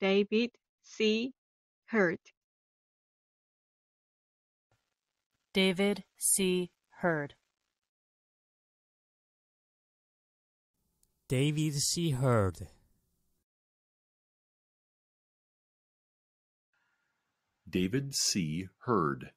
David C. Hurd. David C. Hurd. David C. Hurd. David C. Hurd.